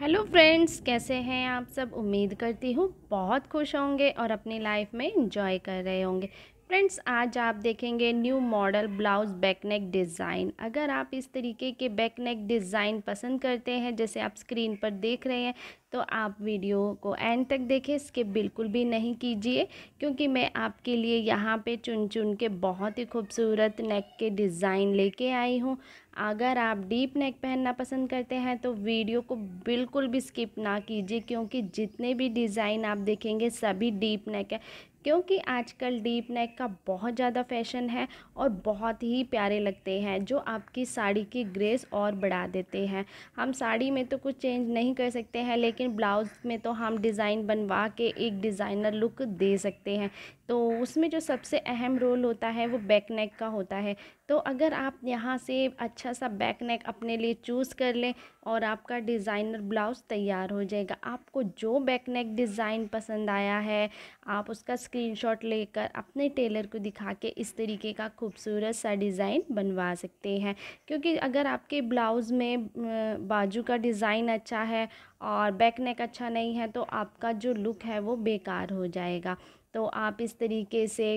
hello friends कैसे हैं आप सब उम्मीद करती हूँ बहुत खुश होंगे और अपनी लाइफ में इंजॉय कर रहे होंगे फ्रेंड्स आज आप देखेंगे new model blouse back neck design अगर आप इस तरीके के बैक नेक डिज़ाइन पसंद करते हैं जैसे आप स्क्रीन पर देख रहे हैं तो आप वीडियो को एंड तक देखें स्किप बिल्कुल भी नहीं कीजिए क्योंकि मैं आपके लिए यहाँ पे चुन चुन के बहुत ही खूबसूरत नेक के डिज़ाइन लेके आई हूँ अगर आप डीप नेक पहनना पसंद करते हैं तो वीडियो को बिल्कुल भी स्किप ना कीजिए क्योंकि जितने भी डिज़ाइन आप देखेंगे सभी डीप नेक है क्योंकि आजकल डीप नेक का बहुत ज़्यादा फैशन है और बहुत ही प्यारे लगते हैं जो आपकी साड़ी की ग्रेस और बढ़ा देते हैं हम साड़ी में तो कुछ चेंज नहीं कर सकते हैं लेकिन लेकिन ब्लाउज़ में तो हम डिज़ाइन बनवा के एक डिज़ाइनर लुक दे सकते हैं तो उसमें जो सबसे अहम रोल होता है वो बैक नेक का होता है तो अगर आप यहाँ से अच्छा सा बैक नेक अपने लिए चूज़ कर लें और आपका डिज़ाइनर ब्लाउज़ तैयार हो जाएगा आपको जो बैक नेक डिज़ाइन पसंद आया है आप उसका स्क्रीनशॉट लेकर अपने टेलर को दिखा के इस तरीके का खूबसूरत सा डिज़ाइन बनवा सकते हैं क्योंकि अगर आपके ब्लाउज़ में बाजू का डिज़ाइन अच्छा है और बैक नेक अच्छा नहीं है तो आपका जो लुक है वो बेकार हो जाएगा तो आप इस तरीके से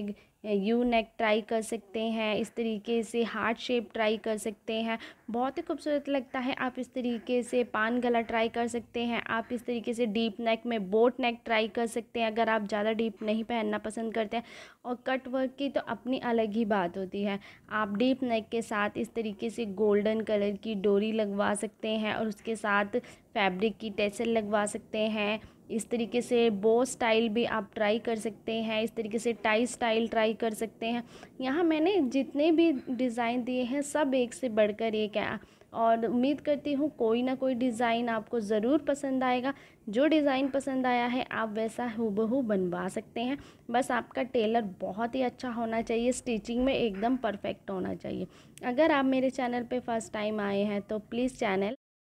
यू नेक ट्राई कर सकते हैं इस तरीके से हार्ट शेप ट्राई कर सकते हैं बहुत ही खूबसूरत लगता है आप इस तरीके से पान गला ट्राई कर सकते हैं आप इस तरीके से डीप नेक में बोट नेक ट्राई कर सकते हैं अगर आप ज़्यादा डीप नहीं पहनना पसंद करते हैं और कट वर्क की तो अपनी अलग ही बात होती है आप डीप नेक के साथ इस तरीके से गोल्डन कलर की डोरी लगवा सकते हैं और उसके साथ फैब्रिक की टेसल लगवा सकते हैं इस तरीके से बो स्टाइल भी आप ट्राई कर सकते हैं इस तरीके से टाई स्टाइल ट्राई ट्राई कर सकते हैं यहाँ मैंने जितने भी डिज़ाइन दिए हैं सब एक से बढ़कर एक है और उम्मीद करती हूँ कोई ना कोई डिज़ाइन आपको ज़रूर पसंद आएगा जो डिज़ाइन पसंद आया है आप वैसा हूबहू बनवा सकते हैं बस आपका टेलर बहुत ही अच्छा होना चाहिए स्टिचिंग में एकदम परफेक्ट होना चाहिए अगर आप मेरे चैनल पे फर्स्ट टाइम आए हैं तो प्लीज़ चैनल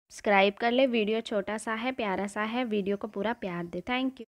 सब्सक्राइब कर ले वीडियो छोटा सा है प्यारा सा है वीडियो को पूरा प्यार दे थैंक यू